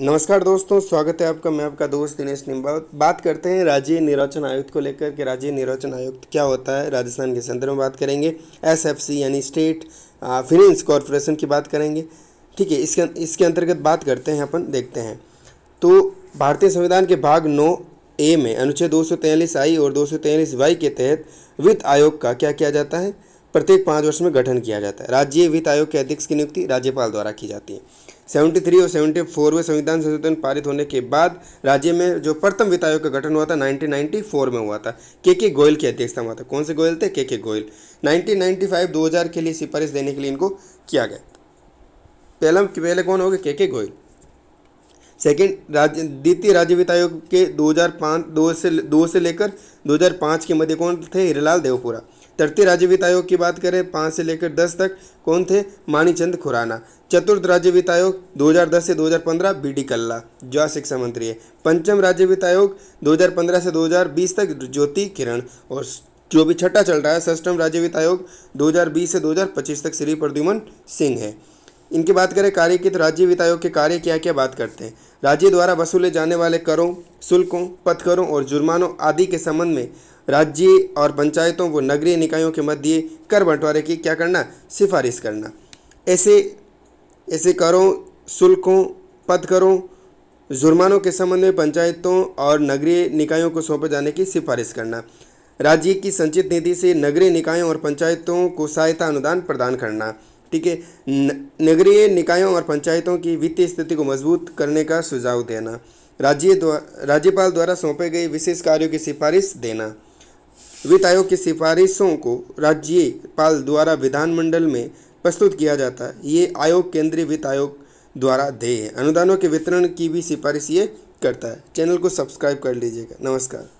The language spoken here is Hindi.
नमस्कार दोस्तों स्वागत है आपका मैं आपका दोस्त दिनेश निम्बा बात करते हैं राज्य निर्वाचन आयुक्त को लेकर के राज्य निर्वाचन आयुक्त क्या होता है राजस्थान के संदर्भ में बात करेंगे एसएफसी यानी स्टेट फिनेंस कॉरपोरेशन की बात करेंगे ठीक है इसके इसके अंतर्गत बात करते हैं अपन देखते हैं तो भारतीय संविधान के भाग नौ ए में अनुच्छेद दो आई और दो वाई के तहत वित्त आयोग का क्या किया जाता है प्रत्येक पाँच वर्ष में गठन किया जाता है राज्य वित्त आयोग के अध्यक्ष की नियुक्ति राज्यपाल द्वारा की जाती है सेवेंटी थ्री और सेवेंटी में संविधान संशोधन पारित होने के बाद राज्य में जो प्रथम वित्त आयोग का गठन हुआ था नाइनटीन नाइन्टी फोर में हुआ था के के गोयल की अध्यक्षता में हुआ था कौन से गोयल थे के के गोयल नाइनटीन नाइन्टी फाइव दो हज़ार के लिए सिफारिश देने के लिए इनको किया गया पहला पहले कौन हो गए के के गोयल सेकेंड राज्य द्वितीय राज्य वित्त आयोग के 2005 दो से दो से लेकर 2005 के मध्य कौन थे हिरलाल देवपुरा तृतीय राज्य वित्त आयोग की बात करें पाँच से लेकर दस तक कौन थे मानीचंद खुराना चतुर्थ राज्य वित्त आयोग 2010 से 2015 बीडी कल्ला जो शिक्षा मंत्री है पंचम राज्य वित्त आयोग 2015 से 2020 तक ज्योति किरण और जो भी छठा चल रहा है सष्टम राज्य वित्त आयोग 2020 से 2025 तक श्री प्रद्युमन सिंह है इनकी बात करें कार्य की तो राज्य वित्त आयोग के कार्य क्या क्या बात करते हैं राज्य द्वारा वसूले जाने वाले करों शुल्कों पथकरों और जुर्मानों आदि के संबंध में राज्य और पंचायतों व नगरीय निकायों के मध्य कर बंटवारे की क्या करना सिफारिश करना ऐसे ऐसे करों शुल्कों पथकरों जुर्मानों के संबंध में पंचायतों और नगरीय निकायों को सौंपे जाने की सिफारिश करना राज्य की संचित निधि से नगरीय निकायों और पंचायतों को सहायता अनुदान प्रदान करना ठीक है नगरीय निकायों और पंचायतों की वित्तीय स्थिति को मजबूत करने का सुझाव देना राज्य द्वारा राज्यपाल द्वारा सौंपे गए विशेष कार्यों की सिफारिश देना वित्त आयोग की सिफारिशों को राज्यपाल द्वारा विधानमंडल में प्रस्तुत किया जाता है ये आयोग केंद्रीय वित्त आयोग द्वारा दे है अनुदानों के वितरण की भी सिफारिश ये करता है चैनल को सब्सक्राइब कर लीजिएगा नमस्कार